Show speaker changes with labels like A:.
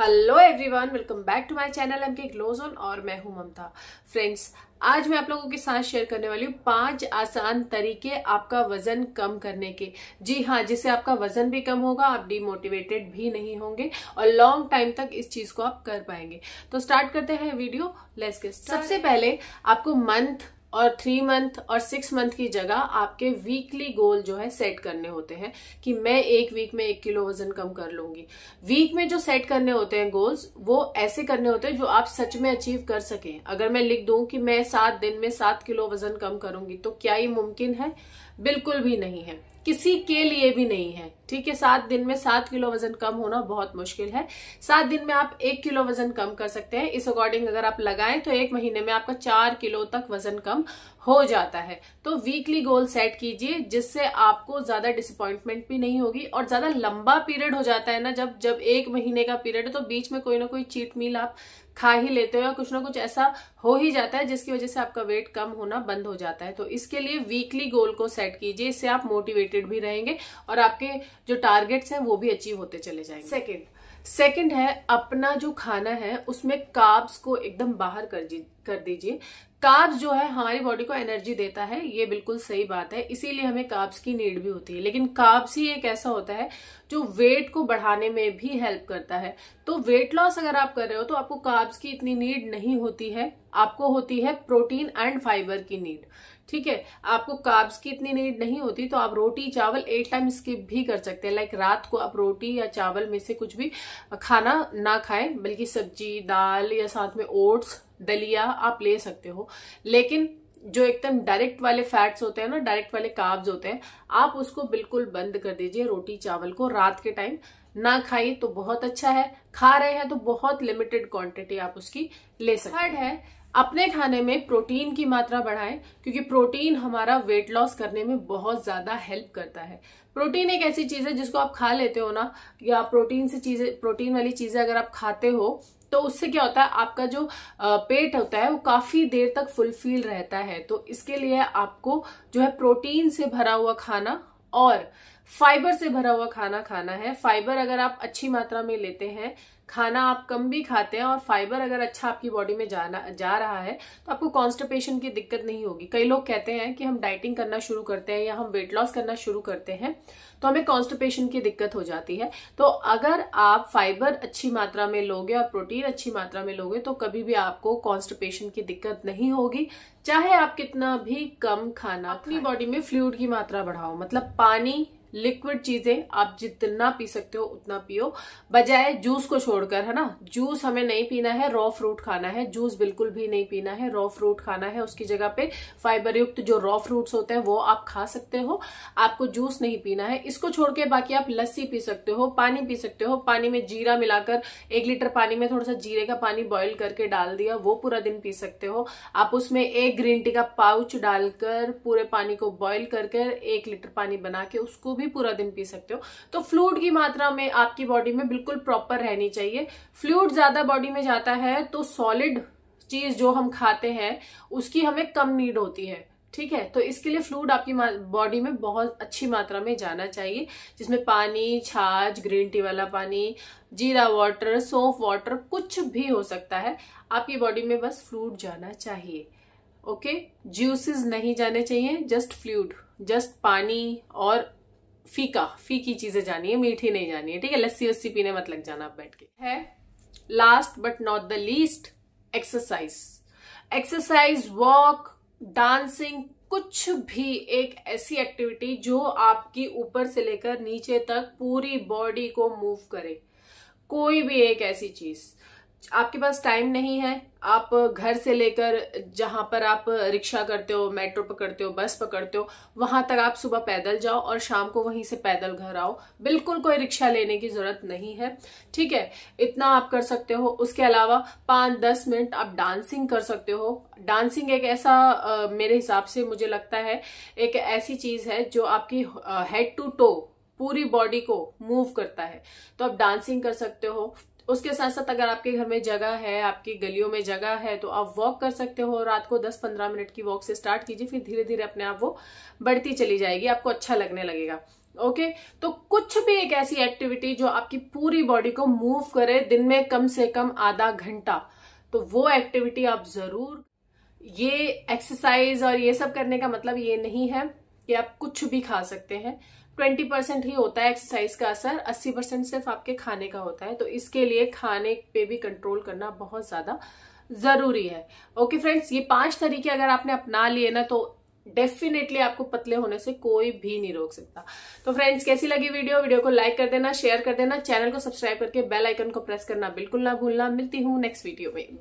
A: hello everyone welcome back to my channel M K glow zone और मैं हूं ममता friends आज मैं आप लोगों के साथ शेयर करने वाली हूँ पांच आसान तरीके आपका वजन कम करने के जी हाँ जिससे आपका वजन भी कम होगा आप डिमोटिवेटेड भी नहीं होंगे और लॉन्ग टाइम तक इस चीज को आप कर पाएंगे तो स्टार्ट करते हैं वीडियो लेस के सबसे पहले आपको मंथ और थ्री मंथ और सिक्स मंथ की जगह आपके वीकली गोल जो है सेट करने होते हैं कि मैं एक वीक में एक किलो वजन कम कर लूंगी वीक में जो सेट करने होते हैं गोल्स वो ऐसे करने होते हैं जो आप सच में अचीव कर सकें अगर मैं लिख दूं कि मैं सात दिन में सात किलो वजन कम करूंगी तो क्या ये मुमकिन है बिल्कुल भी नहीं है किसी के लिए भी नहीं है ठीक है सात दिन में सात किलो वजन कम होना बहुत मुश्किल है सात दिन में आप एक किलो वजन कम कर सकते हैं इस अकॉर्डिंग अगर आप लगाएं तो एक महीने में आपका चार किलो तक वजन कम हो जाता है तो वीकली गोल सेट कीजिए जिससे आपको ज्यादा डिसअपॉइंटमेंट भी नहीं होगी और ज्यादा लंबा पीरियड हो जाता है ना जब जब एक महीने का पीरियड है तो बीच में कोई ना कोई चीट मील आप खा ही लेते हो या कुछ ना कुछ ऐसा हो ही जाता है जिसकी वजह से आपका वेट कम होना बंद हो जाता है तो इसके लिए वीकली गोल को सेट कीजिए इससे आप मोटिवेटेड भी रहेंगे और आपके जो टारगेट्स हैं वो भी अचीव होते चले जाएंगे सेकेंड सेकेंड है अपना जो खाना है उसमें काब्स को एकदम बाहर कर कर दीजिए काब्स जो है हमारी बॉडी को एनर्जी देता है ये बिल्कुल सही बात है इसीलिए हमें काब्स की नीड भी होती है लेकिन काब्स ही एक ऐसा होता है जो वेट को बढ़ाने में भी हेल्प करता है तो वेट लॉस अगर आप कर रहे हो तो आपको काब्स की इतनी नीड नहीं होती है आपको होती है प्रोटीन एंड फाइबर की नीड ठीक है आपको काब्स की इतनी नीड नहीं होती तो आप रोटी चावल एट टाइम स्किप भी कर सकते हैं लाइक रात को आप रोटी या चावल में से कुछ भी खाना ना खाएं बल्कि सब्जी दाल या साथ में ओट्स दलिया आप ले सकते हो लेकिन जो एकदम डायरेक्ट वाले फैट्स होते हैं ना डायरेक्ट वाले काब्ज होते हैं आप उसको बिल्कुल बंद कर दीजिए रोटी चावल को रात के टाइम ना खाइए तो बहुत अच्छा है खा रहे हैं तो बहुत लिमिटेड क्वांटिटी आप उसकी ले सकते हैं है अपने खाने में प्रोटीन की मात्रा बढ़ाएं क्योंकि प्रोटीन हमारा वेट लॉस करने में बहुत ज़्यादा हेल्प करता है प्रोटीन एक ऐसी चीज़ है जिसको आप खा लेते हो ना या प्रोटीन से चीज़ें प्रोटीन वाली चीज़ें अगर आप खाते हो तो उससे क्या होता है आपका जो पेट होता है वो काफी देर तक फुलफिल रहता है तो इसके लिए आपको जो है प्रोटीन से भरा हुआ खाना और फाइबर से भरा हुआ खाना खाना है फाइबर अगर आप अच्छी मात्रा में लेते हैं खाना आप कम भी खाते हैं और फाइबर अगर अच्छा आपकी बॉडी में जाना जा रहा है तो आपको कॉन्स्टिपेशन की दिक्कत नहीं होगी कई लोग कहते हैं कि हम डाइटिंग करना शुरू करते हैं या हम वेट लॉस करना शुरू करते हैं तो हमें कॉन्स्टिपेशन की दिक्कत हो जाती है तो अगर आप फाइबर अच्छी मात्रा में लोगे और प्रोटीन अच्छी मात्रा में लोगे तो कभी भी आपको कॉन्स्टिपेशन की दिक्कत नहीं होगी चाहे आप कितना भी कम खाना अपनी बॉडी में फ्लूड की मात्रा बढ़ाओ मतलब पानी लिक्विड चीजें आप जितना पी सकते हो उतना पियो बजाय जूस को छोड़कर है ना जूस हमें नहीं पीना है रॉ फ्रूट खाना है जूस बिल्कुल भी नहीं पीना है रॉ फ्रूट खाना है उसकी जगह पे फाइबर युक्त जो रॉ फ्रूट्स होते हैं वो आप खा सकते हो आपको जूस नहीं पीना है इसको छोड़ के बाकी आप लस्सी पी सकते हो पानी पी सकते हो पानी में जीरा मिलाकर एक लीटर पानी में थोड़ा सा जीरे का पानी बॉयल करके डाल दिया वो पूरा दिन पी सकते हो आप उसमें एक ग्रीन टी का पाउच डालकर पूरे पानी को बॉयल करके एक लीटर पानी बना के उसको भी भी पूरा दिन पी सकते हो तो फ्लूड की मात्रा में आपकी बॉडी में बिल्कुल प्रॉपर रहनी चाहिए फ्लूड ज्यादा बॉडी में जाता है तो सॉलिड चीज जो हम खाते हैं उसकी हमें कम नीड होती है ठीक है तो इसके लिए फ्लूड आपकी बॉडी में बहुत अच्छी मात्रा में जाना चाहिए जिसमें पानी छाछ ग्रीन टी वाला पानी जीरा वाटर सोफ वाटर कुछ भी हो सकता है आपकी बॉडी में बस फ्लूड जाना चाहिए ओके ज्यूसेस नहीं जाने चाहिए जस्ट फ्लूड जस्ट पानी और फीका फीकी चीजें जानी है मीठी नहीं जानी है ठीक है लस्सी वस्सी पीने मत लग जाना आप बैठ के है last but not the least exercise exercise walk dancing कुछ भी एक ऐसी एक्टिविटी जो आपकी ऊपर से लेकर नीचे तक पूरी बॉडी को मूव करे कोई भी एक ऐसी चीज आपके पास टाइम नहीं है आप घर से लेकर जहां पर आप रिक्शा करते हो मेट्रो पकड़ते हो बस पकड़ते हो वहां तक आप सुबह पैदल जाओ और शाम को वहीं से पैदल घर आओ बिल्कुल कोई रिक्शा लेने की जरूरत नहीं है ठीक है इतना आप कर सकते हो उसके अलावा पाँच दस मिनट आप डांसिंग कर सकते हो डांसिंग एक ऐसा मेरे हिसाब से मुझे लगता है एक ऐसी चीज है जो आपकी हेड टू टो पूरी बॉडी को मूव करता है तो आप डांसिंग कर सकते हो उसके साथ साथ अगर आपके घर में जगह है आपकी गलियों में जगह है तो आप वॉक कर सकते हो रात को 10-15 मिनट की वॉक से स्टार्ट कीजिए फिर धीरे धीरे अपने आप वो बढ़ती चली जाएगी आपको अच्छा लगने लगेगा ओके तो कुछ भी एक ऐसी एक्टिविटी जो आपकी पूरी बॉडी को मूव करे दिन में कम से कम आधा घंटा तो वो एक्टिविटी आप जरूर ये एक्सरसाइज और ये सब करने का मतलब ये नहीं है कि आप कुछ भी खा सकते हैं ट्वेंटी परसेंट ही होता है एक्सरसाइज का असर अस्सी परसेंट सिर्फ आपके खाने का होता है तो इसके लिए खाने पे भी कंट्रोल करना बहुत ज्यादा जरूरी है ओके फ्रेंड्स ये पांच तरीके अगर आपने अपना लिए ना तो डेफिनेटली आपको पतले होने से कोई भी नहीं रोक सकता तो फ्रेंड्स कैसी लगी वीडियो वीडियो को लाइक कर देना शेयर कर देना चैनल को सब्सक्राइब करके बेल आइकन को प्रेस करना बिल्कुल ना भूलना मिलती हूँ नेक्स्ट वीडियो में